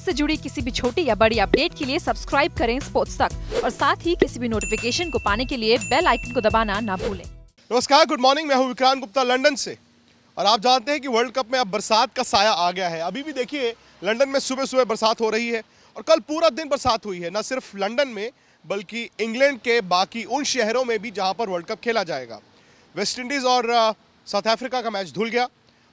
sports से जुड़ी किसी भी छोटी या बड़ी अपडेट के लिए सब्सक्राइब करें स्पोर्ट्स तक और साथ ही किसी भी नोटिफिकेशन को पाने के लिए बेल आइकन को दबाना ना भूलें नमस्कार गुड मॉर्निंग मैं हूं विक्रांत गुप्ता लंदन से और आप जानते हैं कि वर्ल्ड कप में अब बरसात का साया आ गया है अभी भी देखिए लंदन में सुबह सुबह बरसात हो रही है और कल पूरा दिन बरसात हुई है न सिर्फ लंदन में बल्कि इंग्लैंड के बाकी उन शहरों में भी जहाँ पर वर्ल्ड कप खेला जाएगा वेस्ट इंडीज़ और साउथ अफ्रीका का मैच धुल गया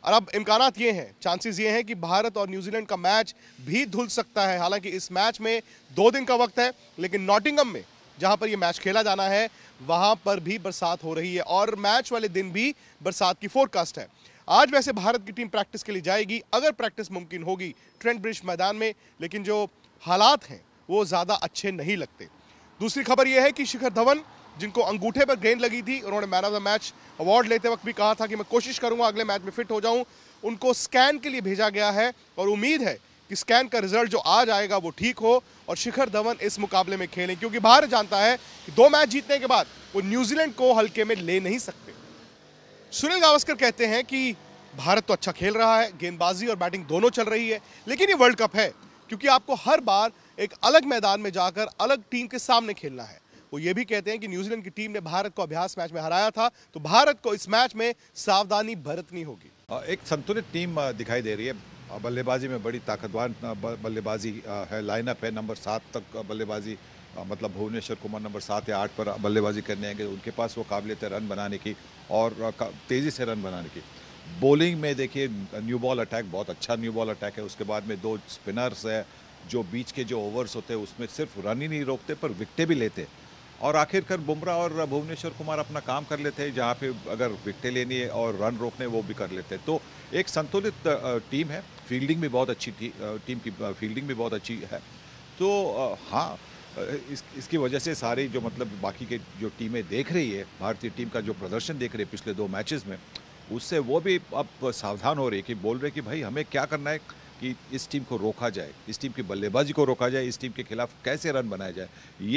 और अब इम्कान ये हैं चांसेस ये हैं कि भारत और न्यूजीलैंड का मैच भी धुल सकता है हालांकि इस मैच में दो दिन का वक्त है लेकिन नॉटिंगम में जहां पर ये मैच खेला जाना है वहां पर भी बरसात हो रही है और मैच वाले दिन भी बरसात की फोरकास्ट है आज वैसे भारत की टीम प्रैक्टिस के लिए जाएगी अगर प्रैक्टिस मुमकिन होगी ट्रेंट ब्रिज मैदान में लेकिन जो हालात हैं वो ज़्यादा अच्छे नहीं लगते दूसरी खबर यह है कि शिखर धवन जिनको अंगूठे पर गेंद लगी थी उन्होंने man of the match award लेते वक्त भी कहा था कि मैं कोशिश करूंगा अगले मैच में फिट हो जाऊं उनको स्कैन के लिए भेजा गया है और उम्मीद है कि स्कैन का रिजल्ट जो आज आएगा वो ठीक हो और शिखर धवन इस मुकाबले में खेलें क्योंकि भारत जानता है कि दो मैच जीतने के बाद वो न्यूजीलैंड को हल्के में ले नहीं सकते सुनील गावस्कर कहते हैं कि भारत तो अच्छा खेल रहा है गेंदबाजी और बैटिंग दोनों चल रही है लेकिन ये वर्ल्ड कप है क्योंकि आपको हर बार एक अलग मैदान में जाकर अलग टीम के सामने खेलना है वो ये भी कहते हैं कि न्यूजीलैंड की टीम ने भारत को अभ्यास मैच में हराया था तो भारत को इस मैच में सावधानी बरतनी होगी एक संतुलित टीम दिखाई दे रही है बल्लेबाजी में बड़ी ताकतवान बल्लेबाजी है लाइनअप है नंबर सात तक बल्लेबाजी मतलब भुवनेश्वर कुमार नंबर सात या आठ पर बल्लेबाजी करने आएंगे उनके पास वो काबिलियत है रन बनाने की और तेज़ी से रन बनाने की बॉलिंग में देखिए न्यू बॉल अटैक बहुत अच्छा न्यू बॉल अटैक है उसके बाद में दो स्पिनर्स है जो बीच के जो ओवर्स होते हैं उसमें सिर्फ रन ही नहीं रोकते पर विकटें भी लेते हैं और आखिरकार बुमराह और भुवनेश्वर कुमार अपना काम कर लेते हैं जहाँ पे अगर विकटें लेनी है और रन रोकने वो भी कर लेते हैं तो एक संतुलित टीम है फील्डिंग भी बहुत अच्छी थी टीम की फील्डिंग भी बहुत अच्छी है तो हाँ इस, इसकी वजह से सारी जो मतलब बाकी के जो टीमें देख रही है भारतीय टीम का जो प्रदर्शन देख रही है पिछले दो मैचेस में उससे वो भी अब सावधान हो रही है कि बोल रहे कि भाई हमें क्या करना है कि इस टीम को रोका जाए इस टीम की बल्लेबाजी को रोका जाए इस टीम के खिलाफ कैसे रन बनाया जाए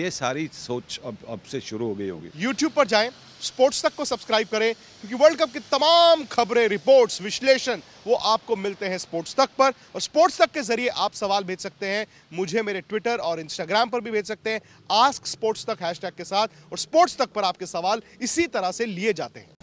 ये सारी सोच अब अब से शुरू हो गई होगी यूट्यूब पर जाएं स्पोर्ट्स तक को सब्सक्राइब करें क्योंकि वर्ल्ड कप की तमाम खबरें रिपोर्ट्स विश्लेषण वो आपको मिलते हैं स्पोर्ट्स तक पर और स्पोर्ट्स तक के जरिए आप सवाल भेज सकते हैं मुझे मेरे ट्विटर और इंस्टाग्राम पर भी भेज सकते हैं आस्क स्पोर्ट्स तक हैश के साथ और स्पोर्ट्स तक पर आपके सवाल इसी तरह से लिए जाते हैं